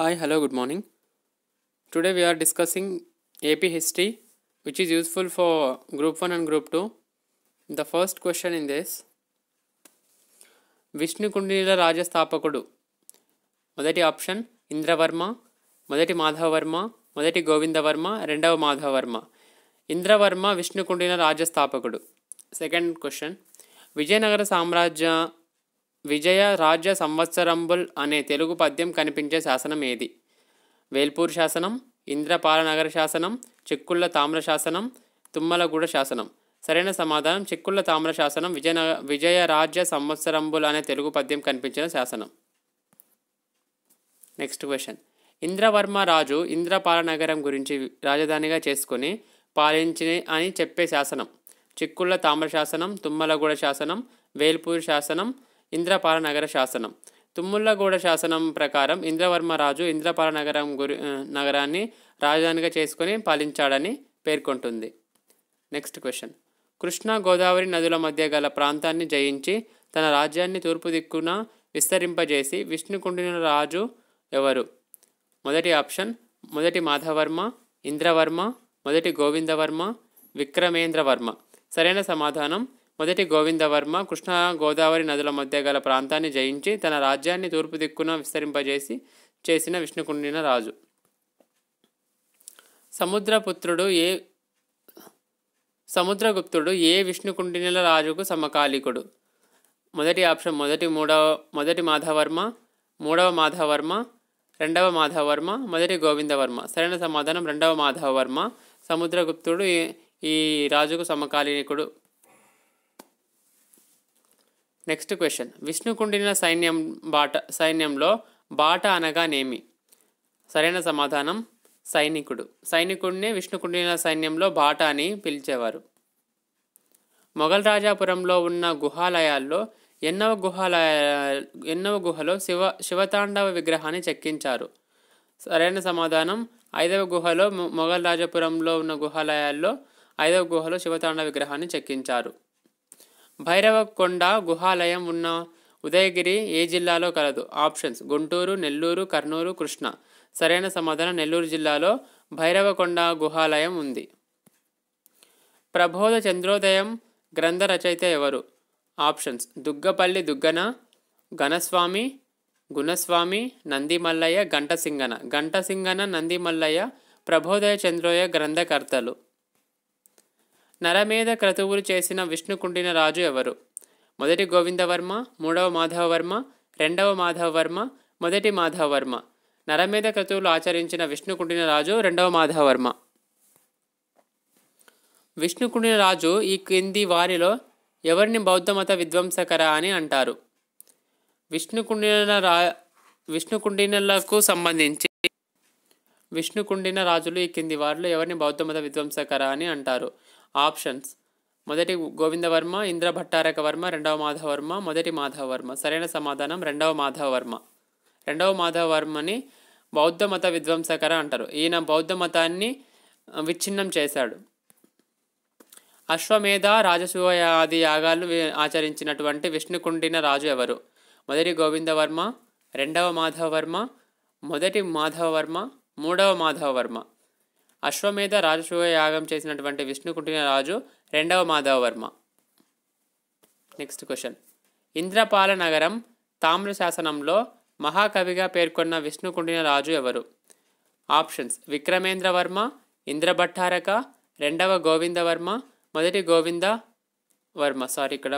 Hi, hello, good morning. Today we are discussing AP history, which is useful for group 1 and group 2. The first question in this Vishnu Kundila Rajas Thapakudu. Modati option Indra Verma, Modati Madha Verma, Modati Govinda Verma, Renda Madha Verma. Indra Varma, Vishnu Kundina Rajas Thapakudu. Second question Vijayanagara Samraja విజయ రాజ్య సంవత్సరంబుల్ అనే తెలుగు పద్యం కనిపించే శాసనం ఏది వేల్పూర్ శాసనం ఇంద్రపాలనగర శాసనం చిక్కుళ్ళ తామ్ర శాసనం తుమ్మలగూడ శాసనం సరైన సమాధానం చిక్కుళ్ళ తామ్ర శాసనం విజయనగ రాజ్య సంవత్సరంబుల్ అనే తెలుగు పద్యం కనిపించిన శాసనం నెక్స్ట్ క్వశ్చన్ ఇంద్రవర్మ రాజు ఇంద్రపాలనగరం గురించి రాజధానిగా చేసుకుని పాలించిన అని చెప్పే శాసనం చిక్కుళ్ళ తామ్ర శాసనం తుమ్మలగూడ శాసనం వేల్పూర్ శాసనం ఇంద్రపాల నగర శాసనం తుమ్ముళ్ళగూడ శాసనం ప్రకారం ఇంద్రవర్మ రాజు ఇంద్రపాల నగరం గురి నగరాన్ని రాజధానిగా చేసుకొని పాలించాడని పేర్కొంటుంది నెక్స్ట్ క్వశ్చన్ కృష్ణా గోదావరి నదుల మధ్య గల ప్రాంతాన్ని జయించి తన రాజ్యాన్ని తూర్పు దిక్కున విస్తరింపజేసి విష్ణుకుండిన రాజు ఎవరు మొదటి ఆప్షన్ మొదటి మాధవర్మ ఇంద్రవర్మ మొదటి గోవిందవర్మ విక్రమేంద్రవర్మ సరైన సమాధానం మొదటి గోవిందవర్మ కృష్ణా గోదావరి నదుల మధ్య గల ప్రాంతాన్ని జయించి తన రాజ్యాన్ని తూర్పు దిక్కున విస్తరింపజేసి చేసిన విష్ణుకుండిన రాజు సముద్రపుత్రుడు ఏ సముద్రగుప్తుడు ఏ విష్ణుకుండినల రాజుకు సమకాలికుడు మొదటి ఆప్షన్ మొదటి మూడవ మొదటి మాధవర్మ మూడవ మాధవర్మ రెండవ మాధవర్మ మొదటి గోవిందవర్మ సరైన సమాధానం రెండవ మాధవవర్మ సముద్రగుప్తుడు ఈ రాజుకు సమకాలీకుడు నెక్స్ట్ క్వశ్చన్ విష్ణుకుండిన సైన్యం బాట సైన్యంలో బాట అనగానేమి సరైన సమాధానం సైనికుడు సైనికుడినే విష్ణుకుండిన సైన్యంలో బాట అని పిలిచేవారు మొఘల్ రాజాపురంలో ఉన్న గుహాలయాల్లో ఎన్నవ గుహాలయ ఎన్నవ గుహలో శివ శివతాండవ విగ్రహాన్ని చెక్కించారు సరైన సమాధానం ఐదవ గుహలో మొఘల్ రాజాపురంలో ఉన్న గుహాలయాల్లో ఐదవ గుహలో శివతాండవ విగ్రహాన్ని చెక్కించారు భైరవకొండ గుహాలయం ఉన్న ఉదయగిరి ఏ జిల్లాలో కలదు ఆప్షన్స్ గుంటూరు నెల్లూరు కర్నూలు కృష్ణ సరైన సమాధానం నెల్లూరు జిల్లాలో భైరవకొండ గుహాలయం ఉంది ప్రబోధ చంద్రోదయం గ్రంథ రచయిత ఎవరు ఆప్షన్స్ దుగ్గపల్లి దుగ్గన ఘనస్వామి గుణస్వామి నందిమల్లయ్య ఘంటసింగన ఘంటసింగన నందిమల్లయ్య ప్రబోధయ చంద్రోయ గ్రంథకర్తలు నరమేధ క్రతువులు చేసిన విష్ణుకుండిన రాజు ఎవరు మొదటి గోవిందవర్మ మూడవ మాధవవర్మ రెండవ మాధవవర్మ మొదటి మాధవవర్మ నరమేధ క్రతువులు ఆచరించిన విష్ణుకుండిన రాజు రెండవ మాధవవర్మ విష్ణుకుండిన రాజు ఈ క్రింది వారిలో ఎవరిని బౌద్ధమత విధ్వంసకర అని అంటారు విష్ణుకుండిన రా విష్ణుకుండినలకు సంబంధించి విష్ణుకుండిన రాజులు ఈ కింది వారిలో ఎవరిని బౌద్ధమత విధ్వంసకర అని అంటారు ఆప్షన్స్ మొదటి గోవిందవర్మ ఇంద్ర భట్టారక వర్మ రెండవ మాధవర్మ మొదటి మాధవర్మ సరైన సమాధానం రెండవ వర్మ రెండవ వర్మని బౌద్ధ మత విధ్వంసకర అంటారు ఈయన బౌద్ధ మతాన్ని విచ్ఛిన్నం చేశాడు అశ్వమేధ రాజసూయ ఆది యాగాలు ఆచరించినటువంటి విష్ణుకుండిన రాజు ఎవరు మొదటి గోవిందవర్మ రెండవ మాధవవర్మ మొదటి మాధవవర్మ మూడవ మాధవవర్మ అశ్వమేధ రాజసూయ యాగం చేసినటువంటి విష్ణుకుంటిన రాజు రెండవ మాధవవర్మ నెక్స్ట్ క్వశ్చన్ ఇంద్రపాల నగరం తామ్ర శాసనంలో మహాకవిగా పేర్కొన్న విష్ణుకుంటిన రాజు ఎవరు ఆప్షన్స్ విక్రమేంద్రవర్మ ఇంద్రభట్టారక రెండవ గోవిందవర్మ మొదటి గోవింద వర్మ సారీ ఇక్కడ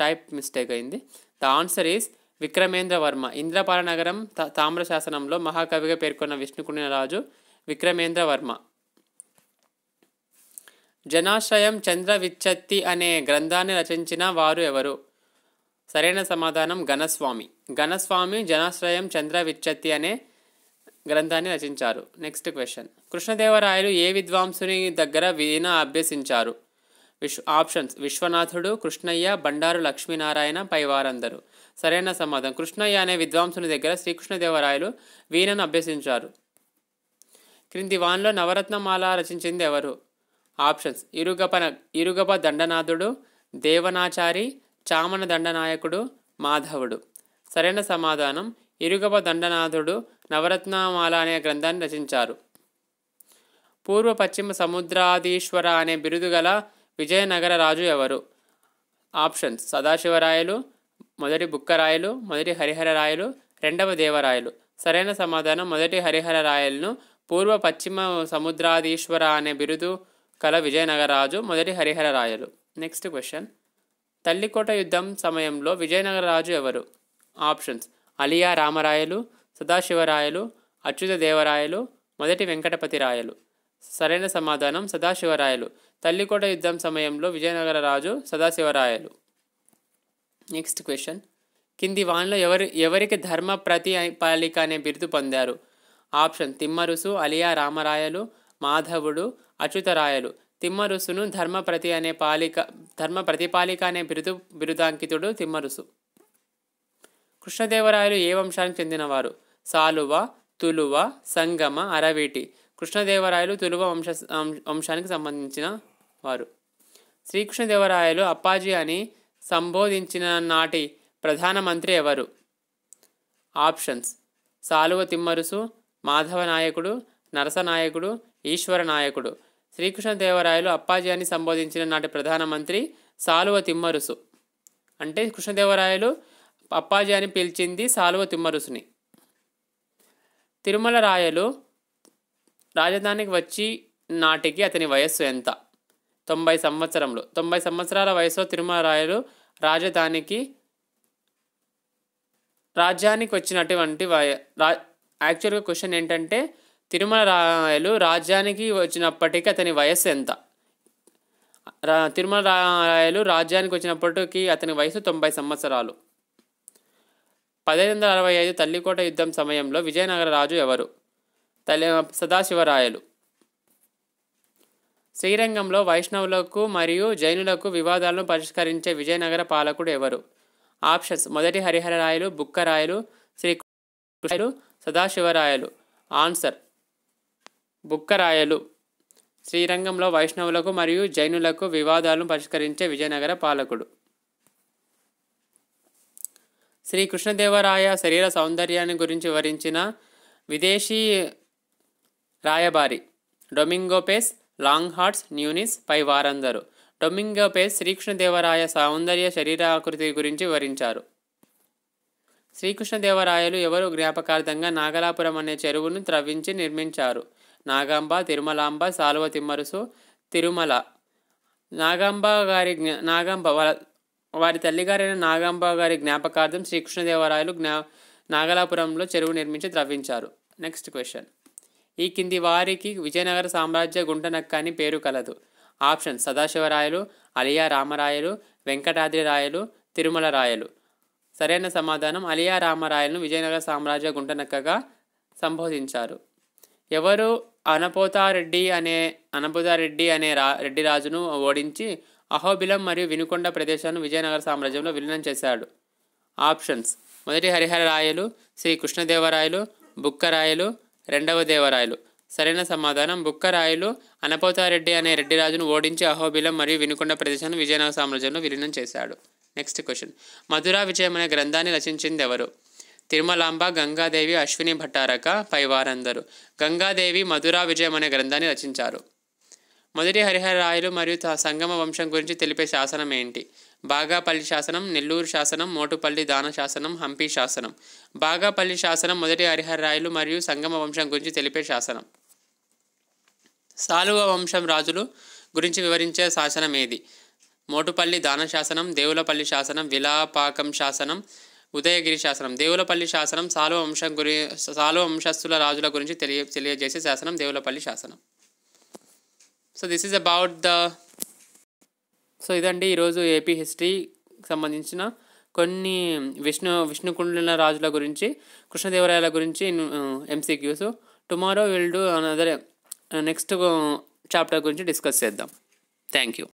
టైప్ మిస్టేక్ అయింది the answer is Vikramendravarma Indrapalanagaram తామ్ర శాసనంలో మహాకవిగా పేర్కొన్న విష్ణుకుండిన రాజు విక్రమేంద్ర వర్మ జనాశ్రయం చంద్ర విచ్చత్తి అనే గ్రంథాన్ని రచించిన వారు ఎవరు సరైన సమాధానం ఘనస్వామి ఘనస్వామి జనాశ్రయం చంద్ర విచ్చత్తి అనే గ్రంథాన్ని రచించారు నెక్స్ట్ క్వశ్చన్ కృష్ణదేవరాయలు ఏ విద్వాంసుని దగ్గర వీణ అభ్యసించారు విశ్వ ఆప్షన్స్ విశ్వనాథుడు కృష్ణయ్య బండారు లక్ష్మీనారాయణ పైవారందరూ సరైన సమాధానం కృష్ణయ్య అనే విద్వాంసుని దగ్గర శ్రీకృష్ణదేవరాయలు వీణను అభ్యసించారు క్రింది వాన్లో నవరత్నమాల రచించింది ఎవరు ఆప్షన్స్ ఇరుగపన ఇరుగప దండనాథుడు దేవనాచారి చామన దండనాయకుడు మాధవుడు సరైన సమాధానం ఇరుగప దండనాథుడు నవరత్నమాల అనే గ్రంథాన్ని రచించారు పూర్వ పశ్చిమ సముద్రాధీశ్వర అనే బిరుదు గల విజయనగర రాజు ఎవరు ఆప్షన్స్ సదాశివరాయలు మొదటి బుక్కరాయలు మొదటి హరిహర రాయలు రెండవ దేవరాయలు సరైన సమాధానం మొదటి హరిహర రాయలను పూర్వ పశ్చిమ సముద్రాధీశ్వర అనే బిరుదు కల విజయనగరరాజు మొదటి హరిహర రాయలు నెక్స్ట్ క్వశ్చన్ తల్లికోట యుద్ధం సమయంలో విజయనగరరాజు ఎవరు ఆప్షన్స్ అలియా రామరాయలు సదాశివరాయలు అచ్యుత దేవరాయలు మొదటి వెంకటపతి రాయలు సరైన సమాధానం సదాశివరాయలు తల్లికోట యుద్ధం సమయంలో విజయనగరరాజు సదాశివరాయలు నెక్స్ట్ క్వశ్చన్ కింది వాన్లో ఎవరి ఎవరికి ధర్మ ప్రతిపాలిక అనే బిరుదు పొందారు ఆప్షన్ తిమ్మరుసు అలియా రామరాయలు మాధవుడు అచ్యుతరాయలు తిమ్మరుసును ధర్మప్రతి అనే పాలిక ధర్మ ప్రతిపాలిక అనే బిరుదు బిరుదాంకితుడు తిమ్మరుసు కృష్ణదేవరాయలు ఏ వంశానికి చెందినవారు సాలువ తులువ సంగమ అరవీటి కృష్ణదేవరాయలు తులువ వంశ వంశానికి సంబంధించిన వారు శ్రీకృష్ణదేవరాయలు అప్పాజీ అని సంబోధించిన నాటి ప్రధానమంత్రి ఎవరు ఆప్షన్స్ సాలువ తిమ్మరుసు మాధవ నాయకుడు నరసనాయకుడు ఈశ్వర నాయకుడు శ్రీకృష్ణదేవరాయలు అప్పాజీ అని సంబోధించిన నాటి ప్రధానమంత్రి సాలువ తిమ్మరుసు అంటే కృష్ణదేవరాయలు అప్పాజీ అని పిలిచింది సాలువ తిమ్మరుసుని తిరుమల రాయలు రాజధానికి వచ్చి నాటికి అతని వయస్సు ఎంత తొంభై సంవత్సరంలో తొంభై సంవత్సరాల వయసులో తిరుమల రాయలు రాజధానికి రాజ్యానికి వచ్చినటువంటి యాక్చువల్గా క్వశ్చన్ ఏంటంటే తిరుమల రాయలు రాజ్యానికి వచ్చినప్పటికీ అతని వయస్సు ఎంత రా తిరుమల రాయలు రాజ్యానికి వచ్చినప్పటికీ అతని వయసు తొంభై సంవత్సరాలు పదిహేను వందల అరవై ఐదు తల్లికోట యుద్ధం సమయంలో విజయనగర రాజు ఎవరు తల్లి సదాశివరాయలు శ్రీరంగంలో వైష్ణవులకు మరియు జైనులకు వివాదాలను పరిష్కరించే విజయనగర పాలకుడు ఎవరు ఆప్షన్స్ మొదటి హరిహర రాయలు బుక్కరాయలు శ్రీ సదాశివరాయలు ఆన్సర్ బుక్కరాయలు శ్రీరంగంలో వైష్ణవులకు మరియు జైనులకు వివాదాలను పరిష్కరించే విజయనగర పాలకుడు శ్రీ కృష్ణదేవరాయ శరీర సౌందర్యాన్ని గురించి వివరించిన విదేశీ రాయబారి డొమింగోపేస్ లాంగ్ హార్ట్స్ న్యూనిస్ పై వారందరూ డొమింగోపేస్ శ్రీకృష్ణదేవరాయ సౌందర్య శరీరాకృతి గురించి వివరించారు శ్రీకృష్ణదేవరాయలు ఎవరు జ్ఞాపకార్థంగా నాగలాపురం అనే చెరువును త్రవ్వించి నిర్మించారు నాగాంబ తిరుమలాంబ సాలువ తిమ్మరుసు తిరుమల నాగాంబ గారి నాగాంబ వారి తల్లిగారైన నాగాంబ గారి జ్ఞాపకార్థం శ్రీకృష్ణదేవరాయలు జ్ఞా నాగలాపురంలో చెరువు నిర్మించి త్రవ్వించారు నెక్స్ట్ క్వశ్చన్ ఈ కింది వారికి విజయనగర సామ్రాజ్య నక్క అని పేరు కలదు ఆప్షన్ సదాశివరాయలు అలియా రామరాయలు వెంకటాద్రి రాయలు తిరుమల రాయలు సరైన సమాధానం అలియా రామరాయలను విజయనగర సామ్రాజ్య గుంటనక్కగా సంబోధించారు ఎవరు అనపోతారెడ్డి అనే అనపోతారెడ్డి అనే రా రెడ్డి రాజును ఓడించి అహోబిలం మరియు వినుకొండ ప్రదేశాలను విజయనగర సామ్రాజ్యంలో విలీనం చేశాడు ఆప్షన్స్ మొదటి హరిహర రాయలు శ్రీ కృష్ణదేవరాయలు బుక్కరాయలు రెండవ దేవరాయలు సరైన సమాధానం బుక్కరాయలు అనపోతారెడ్డి అనే రెడ్డిరాజును ఓడించి అహోబిలం మరియు వినుకొండ ప్రదేశాన్ని విజయనగర సామ్రాజ్యంలో విలీనం చేశాడు నెక్స్ట్ క్వశ్చన్ మధురా విజయం అనే గ్రంథాన్ని రచించింది ఎవరు తిరుమలాంబ గంగాదేవి అశ్విని భట్టారక పై వారందరూ గంగాదేవి మధురా విజయం అనే గ్రంథాన్ని రచించారు మొదటి రాయలు మరియు సంగమ వంశం గురించి తెలిపే శాసనం ఏంటి బాగాపల్లి శాసనం నెల్లూరు శాసనం మోటుపల్లి దాన శాసనం హంపి శాసనం బాగాపల్లి శాసనం మొదటి రాయలు మరియు సంగమ వంశం గురించి తెలిపే శాసనం సాలువ వంశం రాజులు గురించి వివరించే శాసనం ఏది మోటుపల్లి దాన శాసనం దేవులపల్లి శాసనం విలాపాకం శాసనం ఉదయగిరి శాసనం దేవులపల్లి శాసనం సాలువ వంశం గురి సాలు వంశస్థుల రాజుల గురించి తెలియ తెలియజేసే శాసనం దేవులపల్లి శాసనం so this is about the so ఇదండి ఈరోజు ఏపీ హిస్టరీ సంబంధించిన కొన్ని విష్ణు విష్ణుకుండల రాజుల గురించి కృష్ణదేవరాయల గురించి MCQs tomorrow will do another next chapter గురించి డిస్కస్ చేద్దాం థ్యాంక్ యూ